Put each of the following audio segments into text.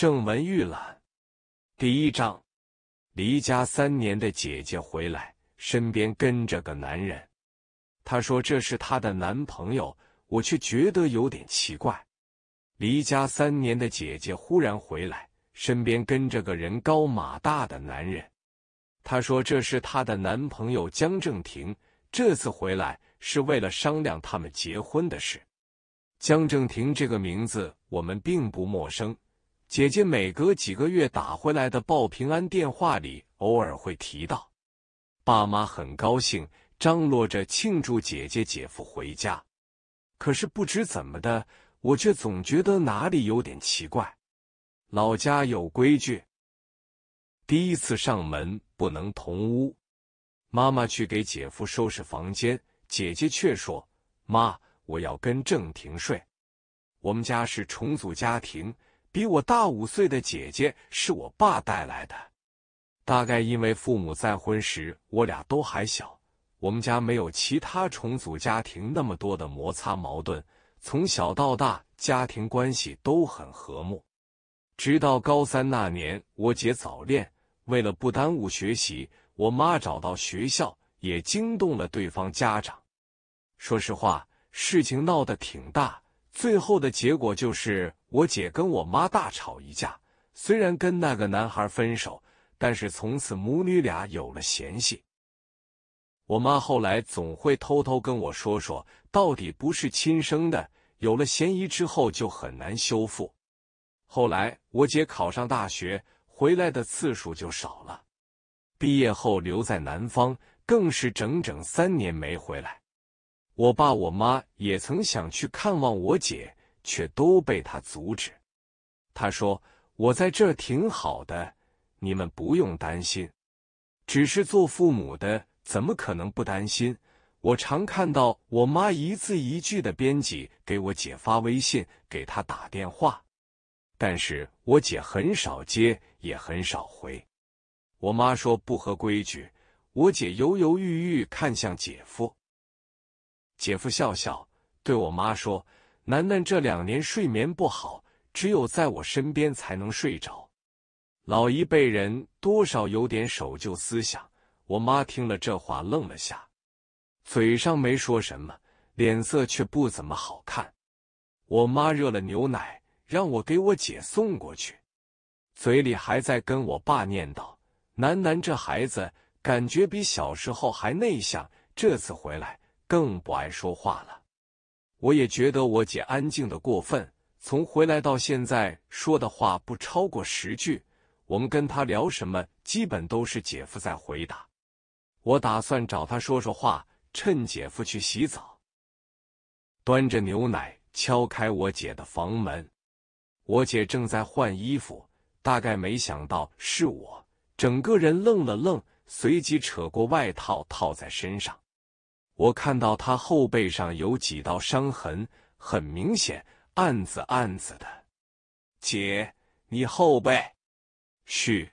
正文预览：第一章，离家三年的姐姐回来，身边跟着个男人。她说这是她的男朋友，我却觉得有点奇怪。离家三年的姐姐忽然回来，身边跟着个人高马大的男人。她说这是她的男朋友江正廷，这次回来是为了商量他们结婚的事。江正廷这个名字我们并不陌生。姐姐每隔几个月打回来的报平安电话里，偶尔会提到爸妈很高兴，张罗着庆祝姐姐姐夫回家。可是不知怎么的，我却总觉得哪里有点奇怪。老家有规矩，第一次上门不能同屋。妈妈去给姐夫收拾房间，姐姐却说：“妈，我要跟郑婷睡。我们家是重组家庭。”比我大五岁的姐姐是我爸带来的，大概因为父母再婚时我俩都还小，我们家没有其他重组家庭那么多的摩擦矛盾，从小到大家庭关系都很和睦。直到高三那年，我姐早恋，为了不耽误学习，我妈找到学校，也惊动了对方家长。说实话，事情闹得挺大。最后的结果就是我姐跟我妈大吵一架，虽然跟那个男孩分手，但是从此母女俩有了嫌隙。我妈后来总会偷偷跟我说说，到底不是亲生的，有了嫌疑之后就很难修复。后来我姐考上大学，回来的次数就少了，毕业后留在南方，更是整整三年没回来。我爸我妈也曾想去看望我姐，却都被他阻止。他说：“我在这儿挺好的，你们不用担心。”只是做父母的怎么可能不担心？我常看到我妈一字一句的编辑给我姐发微信，给她打电话，但是我姐很少接，也很少回。我妈说不合规矩。我姐犹犹豫豫看向姐夫。姐夫笑笑，对我妈说：“楠楠这两年睡眠不好，只有在我身边才能睡着。”老一辈人多少有点守旧思想。我妈听了这话，愣了下，嘴上没说什么，脸色却不怎么好看。我妈热了牛奶，让我给我姐送过去，嘴里还在跟我爸念叨：“楠楠这孩子，感觉比小时候还内向。这次回来。”更不爱说话了。我也觉得我姐安静的过分，从回来到现在说的话不超过十句。我们跟她聊什么，基本都是姐夫在回答。我打算找她说说话，趁姐夫去洗澡，端着牛奶敲开我姐的房门。我姐正在换衣服，大概没想到是我，整个人愣了愣，随即扯过外套套在身上。我看到他后背上有几道伤痕，很明显，暗紫暗紫的。姐，你后背？嘘！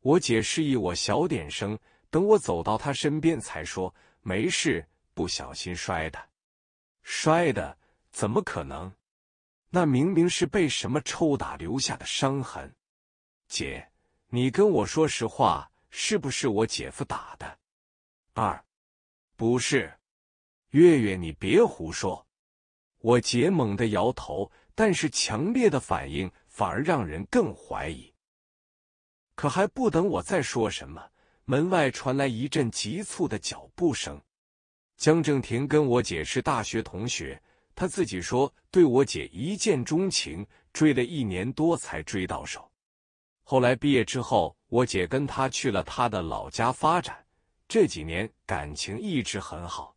我姐示意我小点声。等我走到他身边，才说：“没事，不小心摔的。”摔的？怎么可能？那明明是被什么抽打留下的伤痕。姐，你跟我说实话，是不是我姐夫打的？二。不是，月月，你别胡说！我姐猛地摇头，但是强烈的反应反而让人更怀疑。可还不等我再说什么，门外传来一阵急促的脚步声。江正廷跟我姐是大学同学，他自己说对我姐一见钟情，追了一年多才追到手。后来毕业之后，我姐跟他去了他的老家发展。这几年感情一直很好，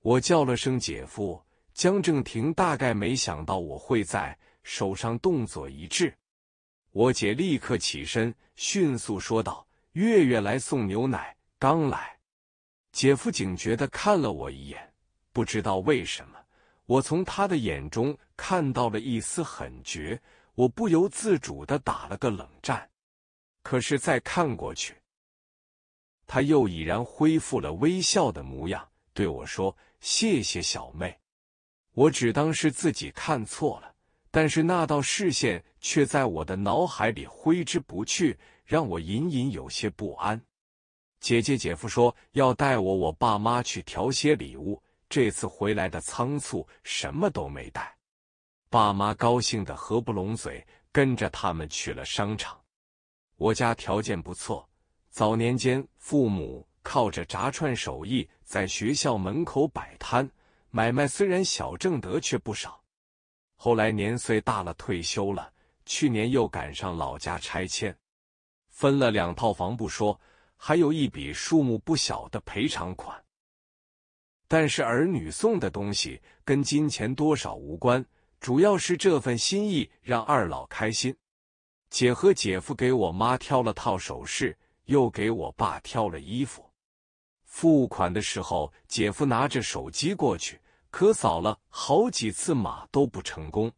我叫了声姐夫，江正廷大概没想到我会在，手上动作一致。我姐立刻起身，迅速说道：“月月来送牛奶，刚来。”姐夫警觉的看了我一眼，不知道为什么，我从他的眼中看到了一丝狠绝，我不由自主的打了个冷战，可是再看过去。他又已然恢复了微笑的模样，对我说：“谢谢小妹。”我只当是自己看错了，但是那道视线却在我的脑海里挥之不去，让我隐隐有些不安。姐姐、姐夫说要带我、我爸妈去调些礼物。这次回来的仓促，什么都没带。爸妈高兴的合不拢嘴，跟着他们去了商场。我家条件不错。早年间，父母靠着炸串手艺在学校门口摆摊买卖，虽然小，挣得却不少。后来年岁大了，退休了。去年又赶上老家拆迁，分了两套房不说，还有一笔数目不小的赔偿款。但是儿女送的东西跟金钱多少无关，主要是这份心意让二老开心。姐和姐夫给我妈挑了套首饰。又给我爸挑了衣服，付款的时候，姐夫拿着手机过去，可扫了好几次码都不成功，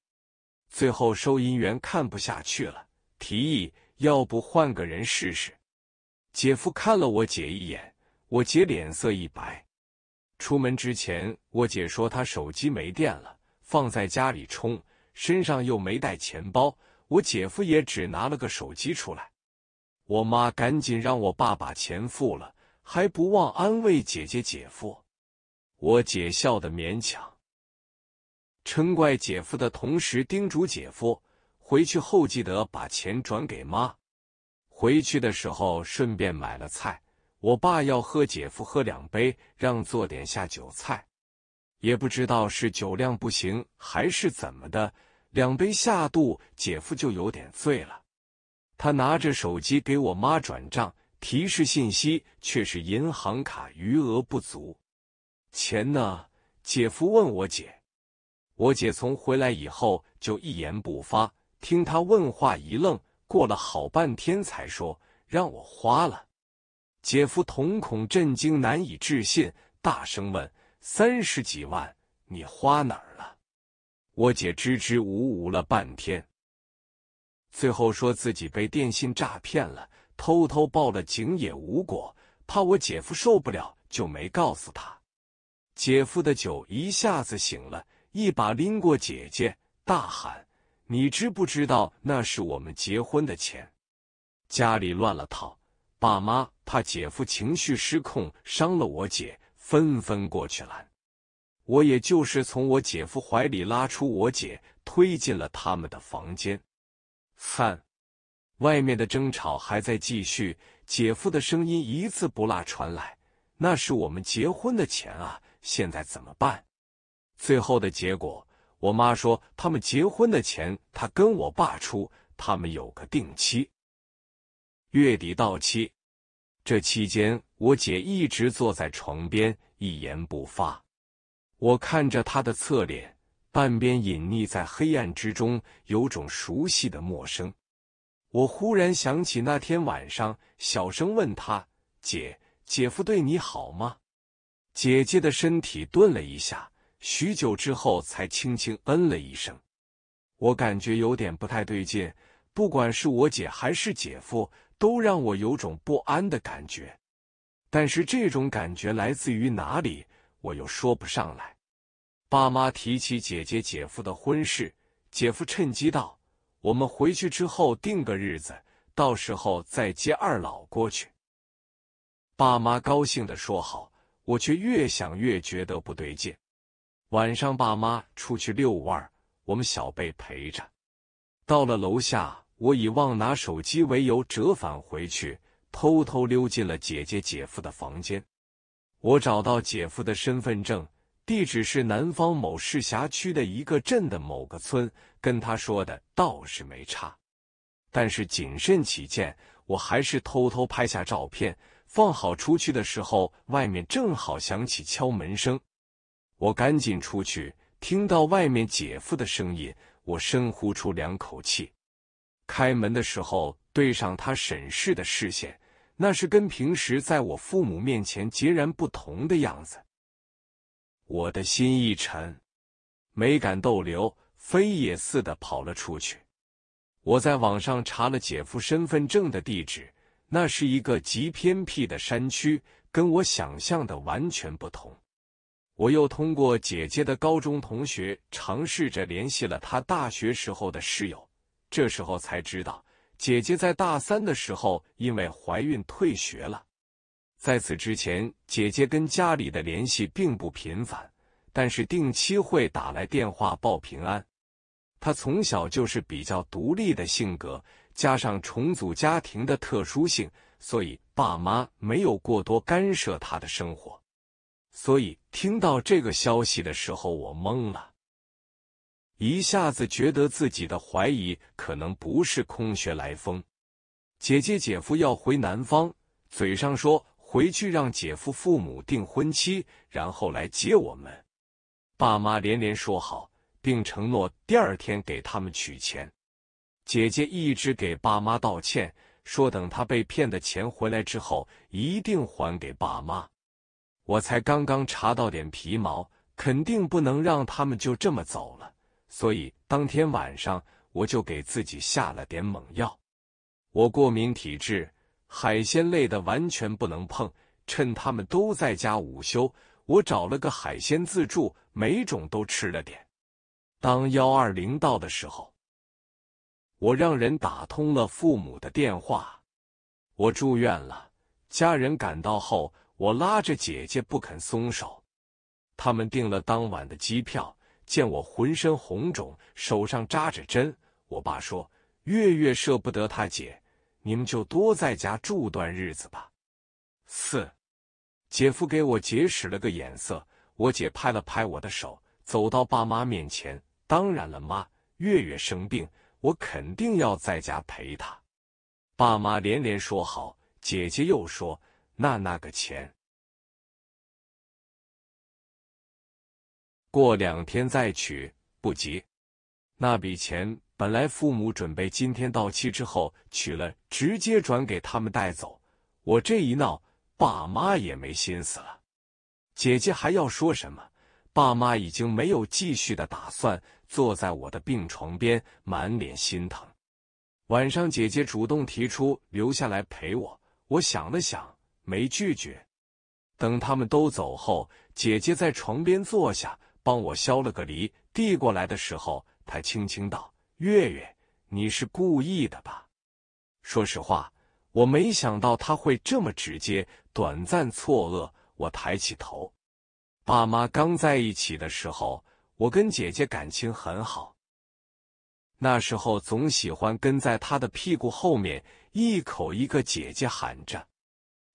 最后收银员看不下去了，提议要不换个人试试。姐夫看了我姐一眼，我姐脸色一白。出门之前，我姐说她手机没电了，放在家里充，身上又没带钱包，我姐夫也只拿了个手机出来。我妈赶紧让我爸把钱付了，还不忘安慰姐姐、姐夫。我姐笑得勉强，嗔怪姐夫的同时叮嘱姐夫回去后记得把钱转给妈。回去的时候顺便买了菜，我爸要喝，姐夫喝两杯，让做点下酒菜。也不知道是酒量不行还是怎么的，两杯下肚，姐夫就有点醉了。他拿着手机给我妈转账，提示信息却是银行卡余额不足。钱呢？姐夫问我姐，我姐从回来以后就一言不发。听他问话一愣，过了好半天才说让我花了。姐夫瞳孔震惊，难以置信，大声问：“三十几万，你花哪儿了？”我姐支支吾吾了半天。最后说自己被电信诈骗了，偷偷报了警也无果，怕我姐夫受不了就没告诉他。姐夫的酒一下子醒了，一把拎过姐姐，大喊：“你知不知道那是我们结婚的钱？”家里乱了套，爸妈怕姐夫情绪失控伤了我姐，纷纷过去拦。我也就是从我姐夫怀里拉出我姐，推进了他们的房间。三，外面的争吵还在继续，姐夫的声音一字不落传来：“那是我们结婚的钱啊，现在怎么办？”最后的结果，我妈说他们结婚的钱她跟我爸出，他们有个定期，月底到期。这期间，我姐一直坐在床边一言不发，我看着她的侧脸。半边隐匿在黑暗之中，有种熟悉的陌生。我忽然想起那天晚上，小声问他：“姐姐夫对你好吗？”姐姐的身体顿了一下，许久之后才轻轻嗯了一声。我感觉有点不太对劲，不管是我姐还是姐夫，都让我有种不安的感觉。但是这种感觉来自于哪里，我又说不上来。爸妈提起姐姐姐夫的婚事，姐夫趁机道：“我们回去之后定个日子，到时候再接二老过去。”爸妈高兴的说：“好。”我却越想越觉得不对劲。晚上，爸妈出去遛弯，我们小辈陪着。到了楼下，我以忘拿手机为由折返回去，偷偷溜进了姐姐姐夫的房间。我找到姐夫的身份证。地址是南方某市辖区的一个镇的某个村，跟他说的倒是没差。但是谨慎起见，我还是偷偷拍下照片，放好。出去的时候，外面正好响起敲门声，我赶紧出去，听到外面姐夫的声音，我深呼出两口气。开门的时候，对上他审视的视线，那是跟平时在我父母面前截然不同的样子。我的心一沉，没敢逗留，飞也似的跑了出去。我在网上查了姐夫身份证的地址，那是一个极偏僻的山区，跟我想象的完全不同。我又通过姐姐的高中同学尝试着联系了她大学时候的室友，这时候才知道姐姐在大三的时候因为怀孕退学了。在此之前，姐姐跟家里的联系并不频繁，但是定期会打来电话报平安。她从小就是比较独立的性格，加上重组家庭的特殊性，所以爸妈没有过多干涉她的生活。所以听到这个消息的时候，我懵了，一下子觉得自己的怀疑可能不是空穴来风。姐姐、姐夫要回南方，嘴上说。回去让姐夫父母订婚期，然后来接我们。爸妈连连说好，并承诺第二天给他们取钱。姐姐一直给爸妈道歉，说等她被骗的钱回来之后一定还给爸妈。我才刚刚查到点皮毛，肯定不能让他们就这么走了。所以当天晚上我就给自己下了点猛药。我过敏体质。海鲜类的完全不能碰。趁他们都在家午休，我找了个海鲜自助，每种都吃了点。当幺二零到的时候，我让人打通了父母的电话。我住院了，家人赶到后，我拉着姐姐不肯松手。他们订了当晚的机票。见我浑身红肿，手上扎着针，我爸说：“月月舍不得他姐。”你们就多在家住段日子吧。四，姐夫给我姐使了个眼色，我姐拍了拍我的手，走到爸妈面前。当然了，妈，月月生病，我肯定要在家陪她。爸妈连连说好。姐姐又说，那那个钱，过两天再取，不急。那笔钱。本来父母准备今天到期之后取了，直接转给他们带走。我这一闹，爸妈也没心思了。姐姐还要说什么？爸妈已经没有继续的打算，坐在我的病床边，满脸心疼。晚上，姐姐主动提出留下来陪我，我想了想，没拒绝。等他们都走后，姐姐在床边坐下，帮我削了个梨，递过来的时候，她轻轻道。月月，你是故意的吧？说实话，我没想到他会这么直接。短暂错愕，我抬起头。爸妈刚在一起的时候，我跟姐姐感情很好。那时候总喜欢跟在她的屁股后面，一口一个姐姐喊着。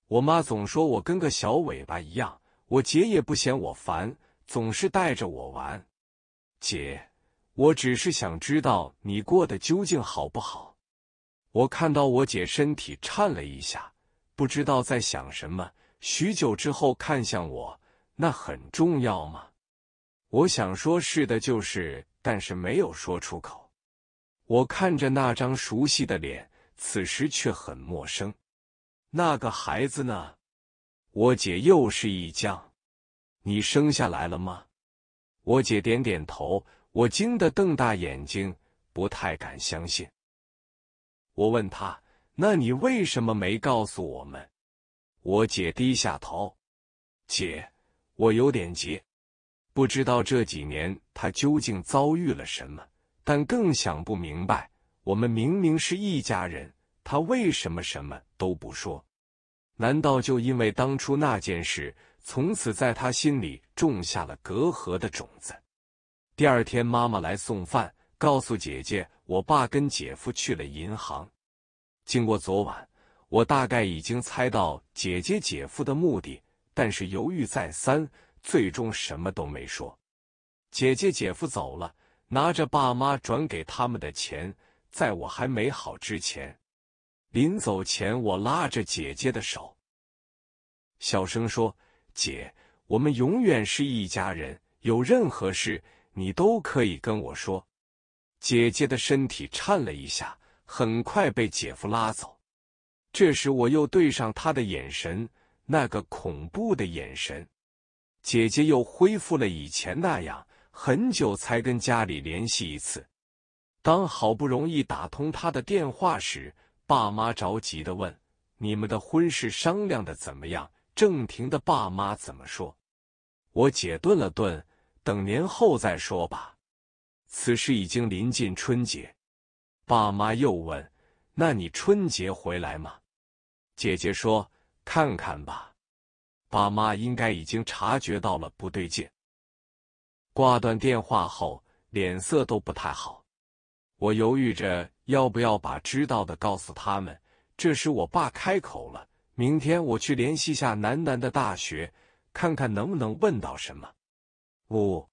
我妈总说我跟个小尾巴一样，我姐也不嫌我烦，总是带着我玩。姐。我只是想知道你过得究竟好不好。我看到我姐身体颤了一下，不知道在想什么。许久之后看向我，那很重要吗？我想说是的，就是，但是没有说出口。我看着那张熟悉的脸，此时却很陌生。那个孩子呢？我姐又是一僵。你生下来了吗？我姐点点头。我惊得瞪大眼睛，不太敢相信。我问他：“那你为什么没告诉我们？”我姐低下头：“姐，我有点急，不知道这几年她究竟遭遇了什么，但更想不明白，我们明明是一家人，她为什么什么都不说？难道就因为当初那件事，从此在她心里种下了隔阂的种子？”第二天，妈妈来送饭，告诉姐姐，我爸跟姐夫去了银行。经过昨晚，我大概已经猜到姐姐姐夫的目的，但是犹豫再三，最终什么都没说。姐姐姐夫走了，拿着爸妈转给他们的钱，在我还没好之前，临走前，我拉着姐姐的手，小声说：“姐，我们永远是一家人，有任何事。”你都可以跟我说。姐姐的身体颤了一下，很快被姐夫拉走。这时我又对上他的眼神，那个恐怖的眼神。姐姐又恢复了以前那样，很久才跟家里联系一次。当好不容易打通他的电话时，爸妈着急的问：“你们的婚事商量的怎么样？郑婷的爸妈怎么说？”我姐顿了顿。等年后再说吧。此时已经临近春节，爸妈又问：“那你春节回来吗？”姐姐说：“看看吧。”爸妈应该已经察觉到了不对劲。挂断电话后，脸色都不太好。我犹豫着要不要把知道的告诉他们。这时我爸开口了：“明天我去联系下楠楠的大学，看看能不能问到什么。”呜，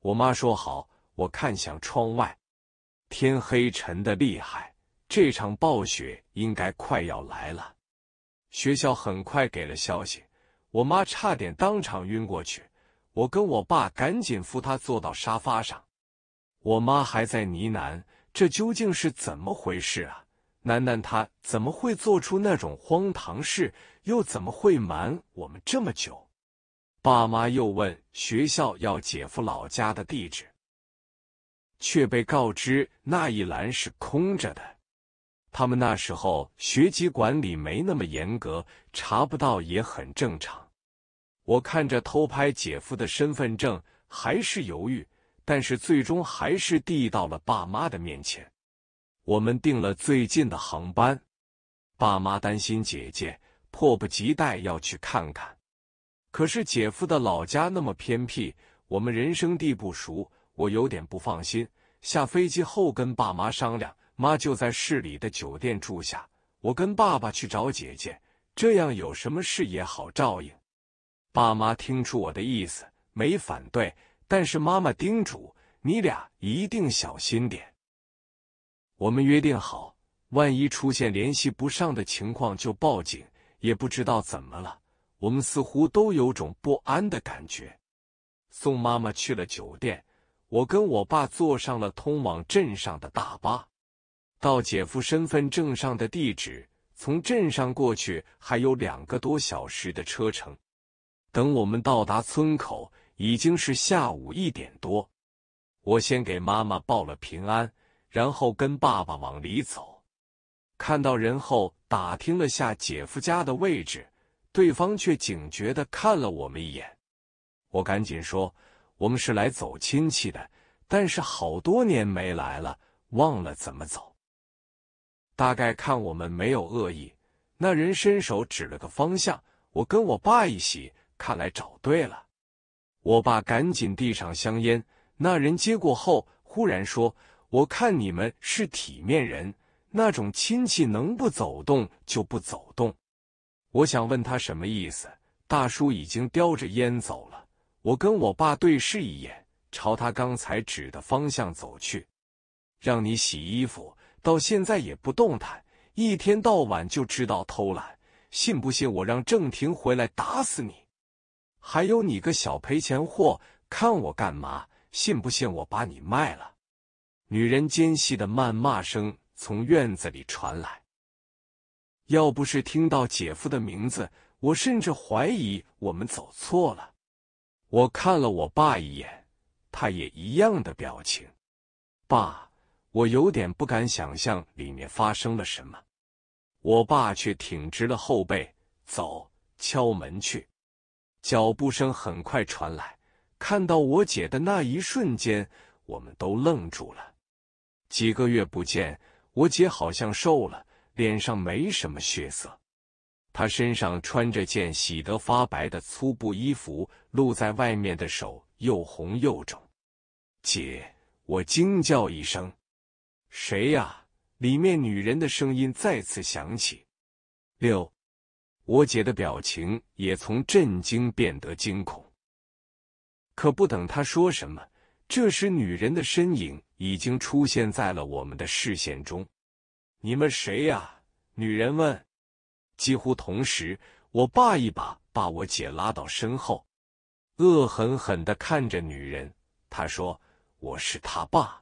我妈说好。我看向窗外，天黑沉的厉害，这场暴雪应该快要来了。学校很快给了消息，我妈差点当场晕过去。我跟我爸赶紧扶她坐到沙发上。我妈还在呢喃：“这究竟是怎么回事啊？楠楠她怎么会做出那种荒唐事？又怎么会瞒我们这么久？”爸妈又问学校要姐夫老家的地址，却被告知那一栏是空着的。他们那时候学籍管理没那么严格，查不到也很正常。我看着偷拍姐夫的身份证，还是犹豫，但是最终还是递到了爸妈的面前。我们订了最近的航班，爸妈担心姐姐，迫不及待要去看看。可是姐夫的老家那么偏僻，我们人生地不熟，我有点不放心。下飞机后跟爸妈商量，妈就在市里的酒店住下，我跟爸爸去找姐姐，这样有什么事也好照应。爸妈听出我的意思，没反对，但是妈妈叮嘱你俩一定小心点。我们约定好，万一出现联系不上的情况就报警。也不知道怎么了。我们似乎都有种不安的感觉。送妈妈去了酒店，我跟我爸坐上了通往镇上的大巴。到姐夫身份证上的地址，从镇上过去还有两个多小时的车程。等我们到达村口，已经是下午一点多。我先给妈妈报了平安，然后跟爸爸往里走。看到人后，打听了下姐夫家的位置。对方却警觉的看了我们一眼，我赶紧说：“我们是来走亲戚的，但是好多年没来了，忘了怎么走。”大概看我们没有恶意，那人伸手指了个方向，我跟我爸一起，看来找对了。我爸赶紧递上香烟，那人接过后，忽然说：“我看你们是体面人，那种亲戚能不走动就不走动。”我想问他什么意思，大叔已经叼着烟走了。我跟我爸对视一眼，朝他刚才指的方向走去。让你洗衣服，到现在也不动弹，一天到晚就知道偷懒，信不信我让郑婷回来打死你？还有你个小赔钱货，看我干嘛？信不信我把你卖了？女人尖细的谩骂声从院子里传来。要不是听到姐夫的名字，我甚至怀疑我们走错了。我看了我爸一眼，他也一样的表情。爸，我有点不敢想象里面发生了什么。我爸却挺直了后背，走，敲门去。脚步声很快传来，看到我姐的那一瞬间，我们都愣住了。几个月不见，我姐好像瘦了。脸上没什么血色，他身上穿着件洗得发白的粗布衣服，露在外面的手又红又肿。姐，我惊叫一声：“谁呀？”里面女人的声音再次响起。六，我姐的表情也从震惊变得惊恐。可不等她说什么，这时女人的身影已经出现在了我们的视线中。你们谁呀？女人问。几乎同时，我爸一把把我姐拉到身后，恶狠狠的看着女人。他说：“我是他爸。”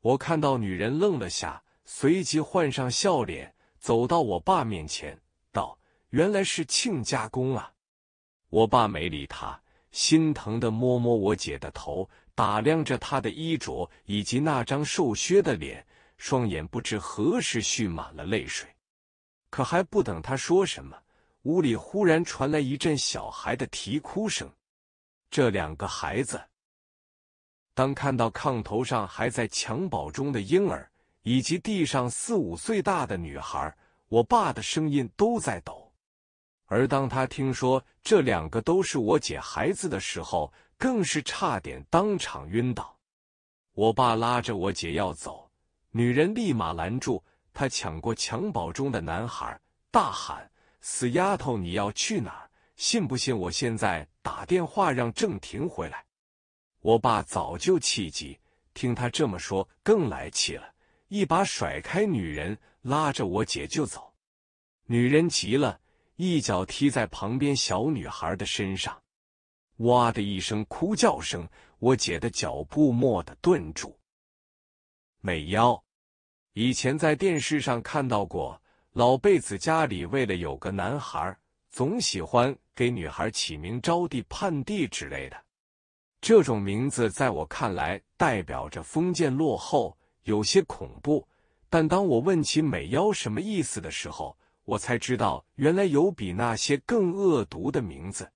我看到女人愣了下，随即换上笑脸，走到我爸面前，道：“原来是亲家公啊！”我爸没理他，心疼的摸摸我姐的头，打量着她的衣着以及那张瘦削的脸。双眼不知何时蓄满了泪水，可还不等他说什么，屋里忽然传来一阵小孩的啼哭声。这两个孩子，当看到炕头上还在襁褓中的婴儿，以及地上四五岁大的女孩，我爸的声音都在抖。而当他听说这两个都是我姐孩子的时候，更是差点当场晕倒。我爸拉着我姐要走。女人立马拦住他，抢过襁褓中的男孩，大喊：“死丫头，你要去哪？信不信我现在打电话让郑婷回来？”我爸早就气急，听他这么说更来气了，一把甩开女人，拉着我姐就走。女人急了，一脚踢在旁边小女孩的身上，哇的一声哭叫声，我姐的脚步蓦地顿住。美妖，以前在电视上看到过，老辈子家里为了有个男孩，总喜欢给女孩起名招娣、盼娣之类的。这种名字在我看来代表着封建落后，有些恐怖。但当我问起美妖什么意思的时候，我才知道原来有比那些更恶毒的名字。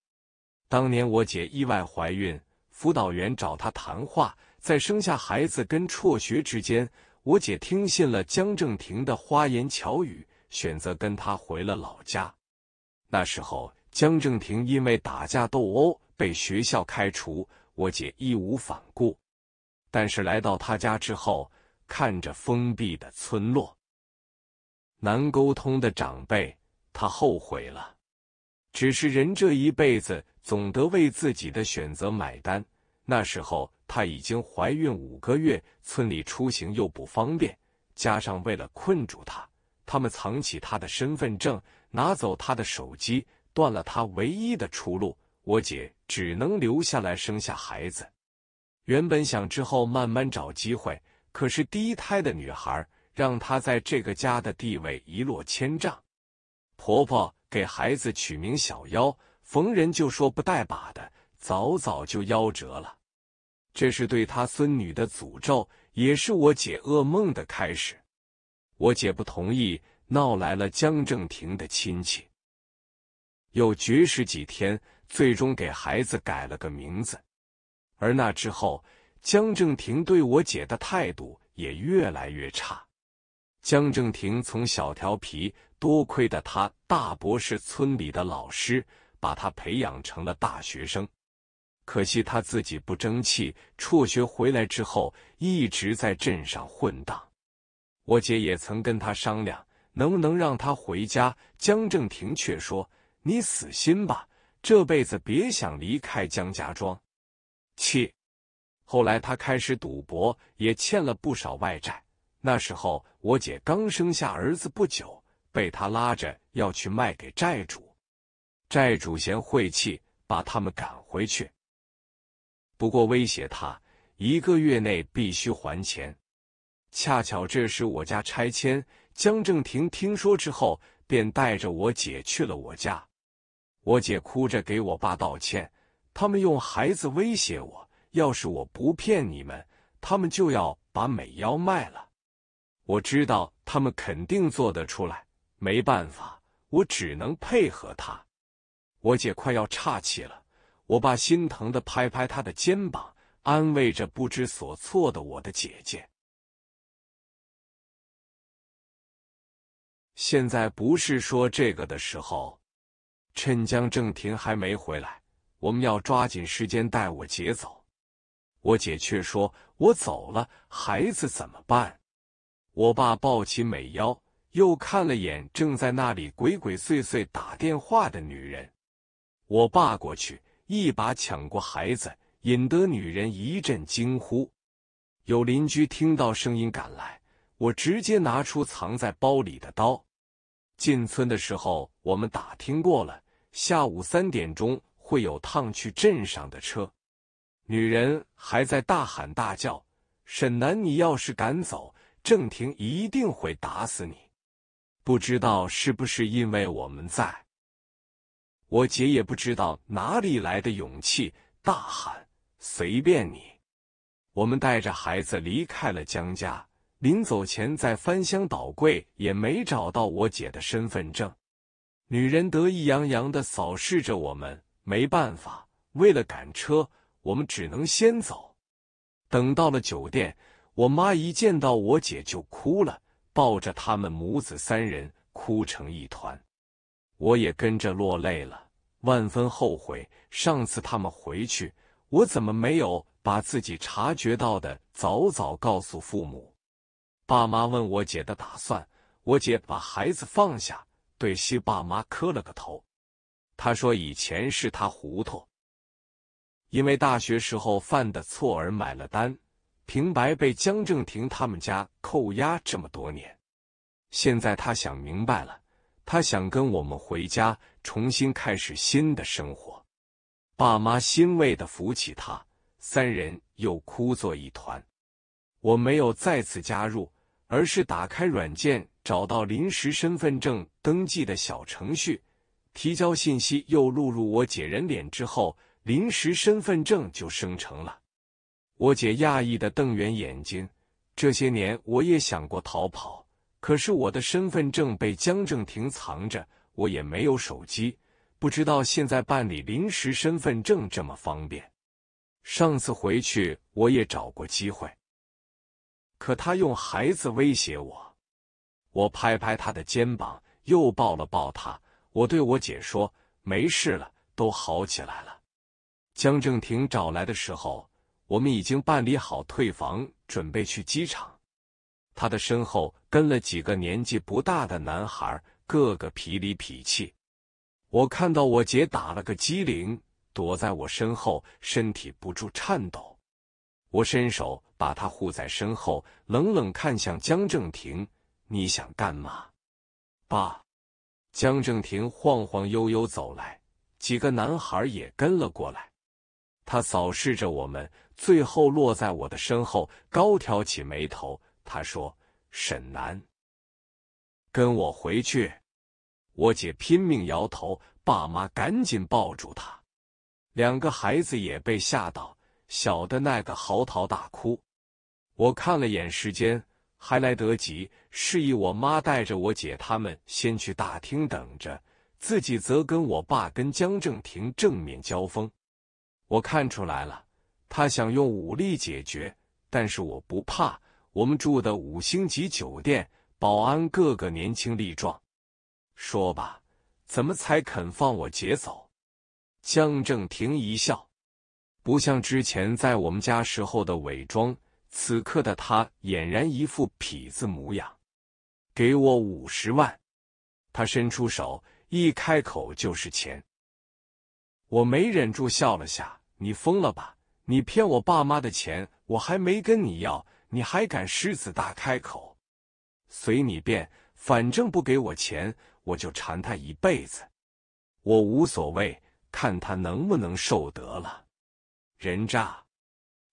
当年我姐意外怀孕，辅导员找她谈话。在生下孩子跟辍学之间，我姐听信了江正廷的花言巧语，选择跟他回了老家。那时候，江正廷因为打架斗殴被学校开除，我姐义无反顾。但是来到他家之后，看着封闭的村落、难沟通的长辈，他后悔了。只是人这一辈子总得为自己的选择买单。那时候。她已经怀孕五个月，村里出行又不方便，加上为了困住她，他们藏起她的身份证，拿走她的手机，断了她唯一的出路。我姐只能留下来生下孩子。原本想之后慢慢找机会，可是第一胎的女孩让她在这个家的地位一落千丈。婆婆给孩子取名小夭，逢人就说不带把的，早早就夭折了。这是对他孙女的诅咒，也是我姐噩梦的开始。我姐不同意，闹来了江正廷的亲戚，又绝食几天，最终给孩子改了个名字。而那之后，江正廷对我姐的态度也越来越差。江正廷从小调皮，多亏的他大伯是村里的老师，把他培养成了大学生。可惜他自己不争气，辍学回来之后一直在镇上混荡。我姐也曾跟他商量，能不能让他回家。江正廷却说：“你死心吧，这辈子别想离开江家庄。”气。后来他开始赌博，也欠了不少外债。那时候我姐刚生下儿子不久，被他拉着要去卖给债主，债主嫌晦气，把他们赶回去。不过威胁他一个月内必须还钱，恰巧这时我家拆迁，江正廷听说之后便带着我姐去了我家，我姐哭着给我爸道歉，他们用孩子威胁我，要是我不骗你们，他们就要把美妖卖了，我知道他们肯定做得出来，没办法，我只能配合他，我姐快要岔气了。我爸心疼的拍拍他的肩膀，安慰着不知所措的我的姐姐。现在不是说这个的时候，趁江正廷还没回来，我们要抓紧时间带我姐走。我姐却说：“我走了，孩子怎么办？”我爸抱起美腰，又看了眼正在那里鬼鬼祟祟打电话的女人。我爸过去。一把抢过孩子，引得女人一阵惊呼。有邻居听到声音赶来，我直接拿出藏在包里的刀。进村的时候，我们打听过了，下午三点钟会有趟去镇上的车。女人还在大喊大叫：“沈南，你要是敢走，郑婷一定会打死你！不知道是不是因为我们在？”我姐也不知道哪里来的勇气，大喊：“随便你！”我们带着孩子离开了江家。临走前，在翻箱倒柜也没找到我姐的身份证。女人得意洋洋的扫视着我们。没办法，为了赶车，我们只能先走。等到了酒店，我妈一见到我姐就哭了，抱着他们母子三人哭成一团。我也跟着落泪了，万分后悔。上次他们回去，我怎么没有把自己察觉到的早早告诉父母？爸妈问我姐的打算，我姐把孩子放下，对西爸妈磕了个头。她说以前是她糊涂，因为大学时候犯的错而买了单，平白被江正廷他们家扣押这么多年。现在她想明白了。他想跟我们回家，重新开始新的生活。爸妈欣慰的扶起他，三人又哭作一团。我没有再次加入，而是打开软件，找到临时身份证登记的小程序，提交信息，又录入我姐人脸之后，临时身份证就生成了。我姐讶异的瞪圆眼睛。这些年，我也想过逃跑。可是我的身份证被江正廷藏着，我也没有手机，不知道现在办理临时身份证这么方便。上次回去我也找过机会，可他用孩子威胁我。我拍拍他的肩膀，又抱了抱他。我对我姐说：“没事了，都好起来了。”江正廷找来的时候，我们已经办理好退房，准备去机场。他的身后跟了几个年纪不大的男孩，个个痞里痞气。我看到我姐打了个激灵，躲在我身后，身体不住颤抖。我伸手把她护在身后，冷冷看向江正廷：“你想干嘛？”爸。江正廷晃晃悠悠走来，几个男孩也跟了过来。他扫视着我们，最后落在我的身后，高挑起眉头。他说：“沈南，跟我回去。”我姐拼命摇头，爸妈赶紧抱住她，两个孩子也被吓到，小的那个嚎啕大哭。我看了眼时间，还来得及，示意我妈带着我姐他们先去大厅等着，自己则跟我爸跟江正廷正面交锋。我看出来了，他想用武力解决，但是我不怕。我们住的五星级酒店，保安个个年轻力壮。说吧，怎么才肯放我劫走？江正廷一笑，不像之前在我们家时候的伪装，此刻的他俨然一副痞子模样。给我五十万！他伸出手，一开口就是钱。我没忍住笑了下，你疯了吧？你骗我爸妈的钱，我还没跟你要。你还敢狮子大开口？随你便，反正不给我钱，我就缠他一辈子。我无所谓，看他能不能受得了。人渣！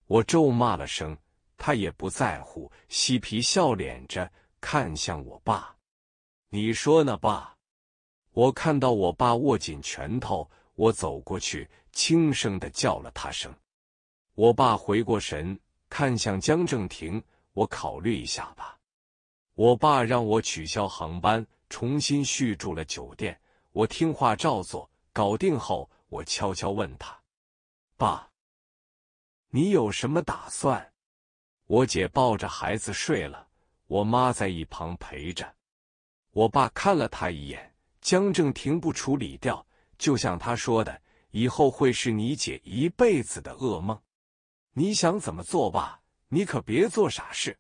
我咒骂了声，他也不在乎，嬉皮笑脸着看向我爸：“你说呢，爸？”我看到我爸握紧拳头，我走过去，轻声的叫了他声。我爸回过神。看向江正廷，我考虑一下吧。我爸让我取消航班，重新续住了酒店，我听话照做。搞定后，我悄悄问他：“爸，你有什么打算？”我姐抱着孩子睡了，我妈在一旁陪着。我爸看了他一眼，江正廷不处理掉，就像他说的，以后会是你姐一辈子的噩梦。你想怎么做吧，你可别做傻事。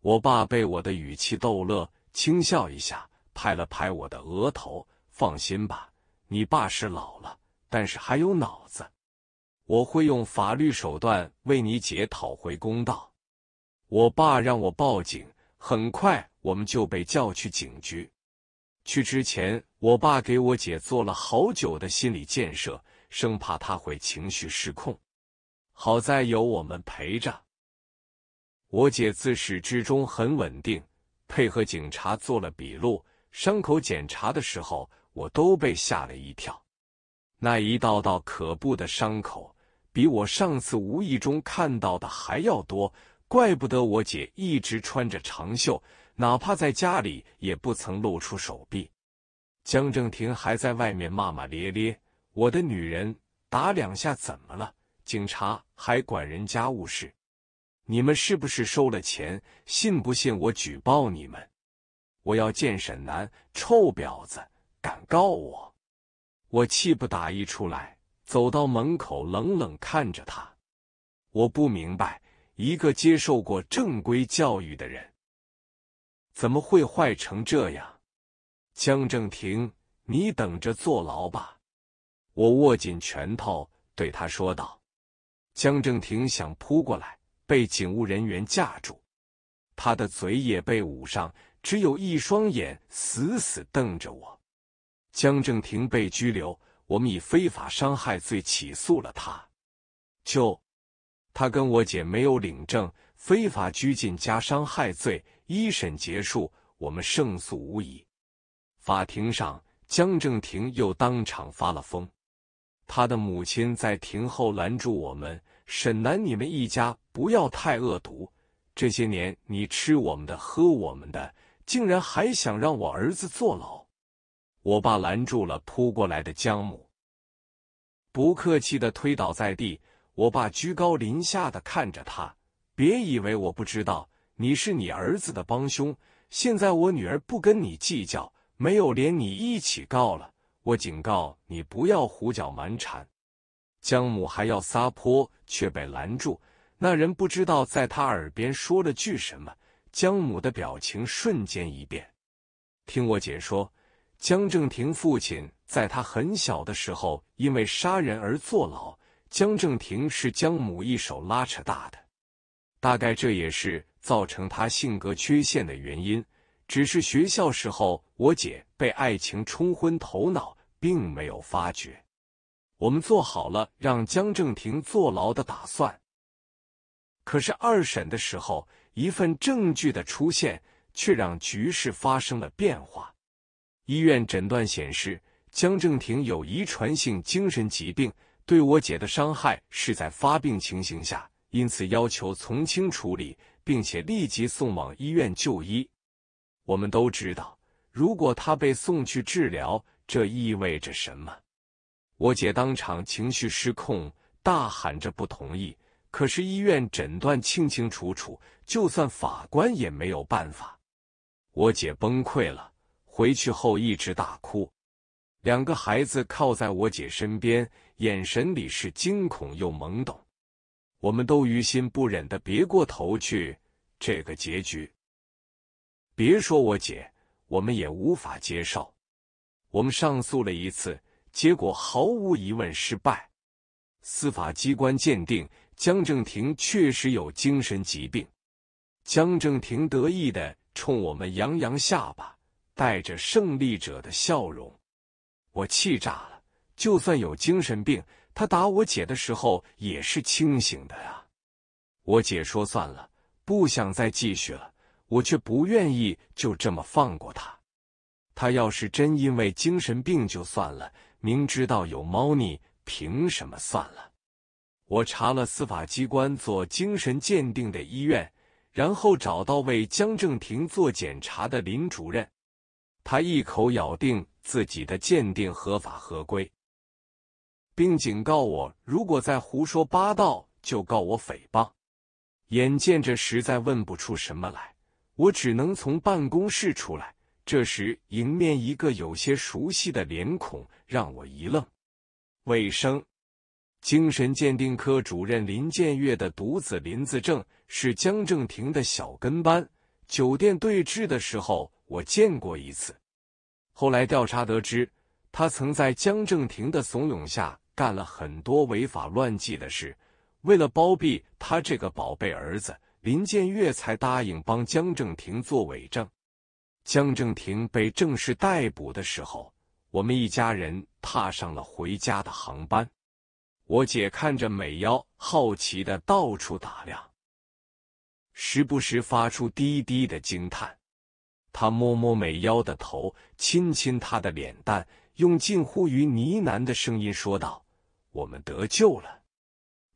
我爸被我的语气逗乐，轻笑一下，拍了拍我的额头：“放心吧，你爸是老了，但是还有脑子。我会用法律手段为你姐讨回公道。”我爸让我报警，很快我们就被叫去警局。去之前，我爸给我姐做了好久的心理建设，生怕她会情绪失控。好在有我们陪着。我姐自始至终很稳定，配合警察做了笔录。伤口检查的时候，我都被吓了一跳。那一道道可怖的伤口，比我上次无意中看到的还要多。怪不得我姐一直穿着长袖，哪怕在家里也不曾露出手臂。江正廷还在外面骂骂咧咧：“我的女人，打两下怎么了？”警察还管人家务事？你们是不是收了钱？信不信我举报你们？我要见沈南，臭婊子，敢告我？我气不打一出来，走到门口，冷冷看着他。我不明白，一个接受过正规教育的人，怎么会坏成这样？江正廷，你等着坐牢吧！我握紧拳头，对他说道。江正廷想扑过来，被警务人员架住，他的嘴也被捂上，只有一双眼死死瞪着我。江正廷被拘留，我们以非法伤害罪起诉了他。就他跟我姐没有领证，非法拘禁加伤害罪，一审结束，我们胜诉无疑。法庭上，江正廷又当场发了疯。他的母亲在庭后拦住我们。沈南，你们一家不要太恶毒！这些年你吃我们的，喝我们的，竟然还想让我儿子坐牢！我爸拦住了扑过来的江母，不客气的推倒在地。我爸居高临下的看着他，别以为我不知道你是你儿子的帮凶。现在我女儿不跟你计较，没有连你一起告了。我警告你，不要胡搅蛮缠！江母还要撒泼，却被拦住。那人不知道在他耳边说了句什么，江母的表情瞬间一变。听我姐说，江正廷父亲在他很小的时候因为杀人而坐牢，江正廷是江母一手拉扯大的，大概这也是造成他性格缺陷的原因。只是学校时候，我姐被爱情冲昏头脑，并没有发觉。我们做好了让江正廷坐牢的打算，可是二审的时候，一份证据的出现却让局势发生了变化。医院诊断显示，江正廷有遗传性精神疾病，对我姐的伤害是在发病情形下，因此要求从轻处理，并且立即送往医院就医。我们都知道，如果他被送去治疗，这意味着什么。我姐当场情绪失控，大喊着不同意。可是医院诊断清清楚楚，就算法官也没有办法。我姐崩溃了，回去后一直大哭。两个孩子靠在我姐身边，眼神里是惊恐又懵懂。我们都于心不忍的别过头去。这个结局，别说我姐，我们也无法接受。我们上诉了一次。结果毫无疑问失败。司法机关鉴定，江正廷确实有精神疾病。江正廷得意的冲我们扬扬下巴，带着胜利者的笑容。我气炸了！就算有精神病，他打我姐的时候也是清醒的啊！我姐说算了，不想再继续了。我却不愿意就这么放过他。他要是真因为精神病就算了。明知道有猫腻，凭什么算了？我查了司法机关做精神鉴定的医院，然后找到为江正廷做检查的林主任，他一口咬定自己的鉴定合法合规，并警告我，如果再胡说八道，就告我诽谤。眼见着实在问不出什么来，我只能从办公室出来。这时，迎面一个有些熟悉的脸孔让我一愣。卫生，精神鉴定科主任林建岳的独子林子正，是江正廷的小跟班。酒店对峙的时候，我见过一次。后来调查得知，他曾在江正廷的怂恿下干了很多违法乱纪的事。为了包庇他这个宝贝儿子，林建岳才答应帮江正廷作伪证。江正廷被正式逮捕的时候，我们一家人踏上了回家的航班。我姐看着美腰，好奇的到处打量，时不时发出低低的惊叹。他摸摸美腰的头，亲亲她的脸蛋，用近乎于呢喃的声音说道：“我们得救了。”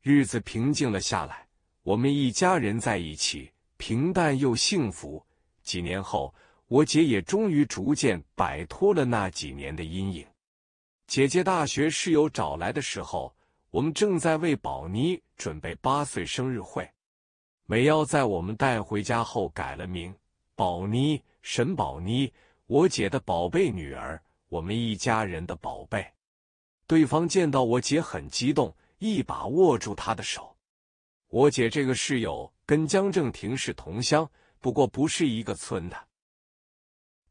日子平静了下来，我们一家人在一起，平淡又幸福。几年后。我姐也终于逐渐摆脱了那几年的阴影。姐姐大学室友找来的时候，我们正在为宝妮准备八岁生日会。美瑶在我们带回家后改了名，宝妮，沈宝妮，我姐的宝贝女儿，我们一家人的宝贝。对方见到我姐很激动，一把握住她的手。我姐这个室友跟江正廷是同乡，不过不是一个村的。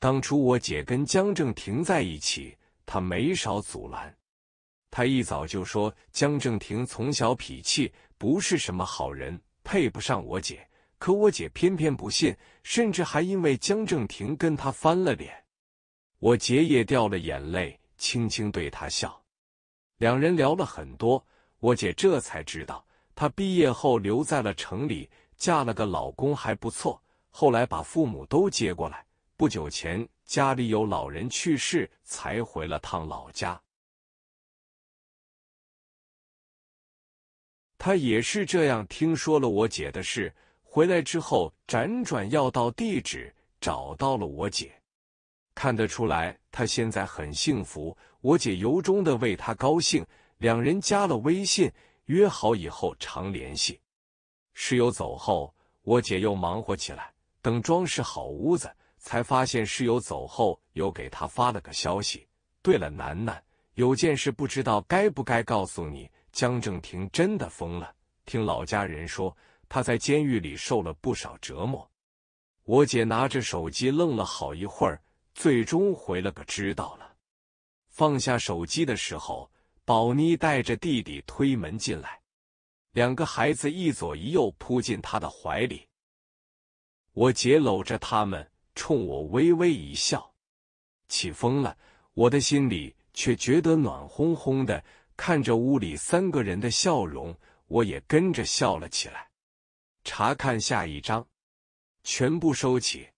当初我姐跟江正廷在一起，他没少阻拦。他一早就说江正廷从小脾气不是什么好人，配不上我姐。可我姐偏偏不信，甚至还因为江正廷跟他翻了脸。我姐也掉了眼泪，轻轻对他笑。两人聊了很多，我姐这才知道，她毕业后留在了城里，嫁了个老公还不错。后来把父母都接过来。不久前家里有老人去世，才回了趟老家。他也是这样，听说了我姐的事，回来之后辗转要到地址找到了我姐。看得出来，他现在很幸福。我姐由衷的为他高兴。两人加了微信，约好以后常联系。室友走后，我姐又忙活起来，等装饰好屋子。才发现室友走后，又给他发了个消息。对了，楠楠，有件事不知道该不该告诉你，江正廷真的疯了。听老家人说，他在监狱里受了不少折磨。我姐拿着手机愣了好一会儿，最终回了个知道了。放下手机的时候，宝妮带着弟弟推门进来，两个孩子一左一右扑进他的怀里。我姐搂着他们。冲我微微一笑，起风了，我的心里却觉得暖烘烘的。看着屋里三个人的笑容，我也跟着笑了起来。查看下一张，全部收起。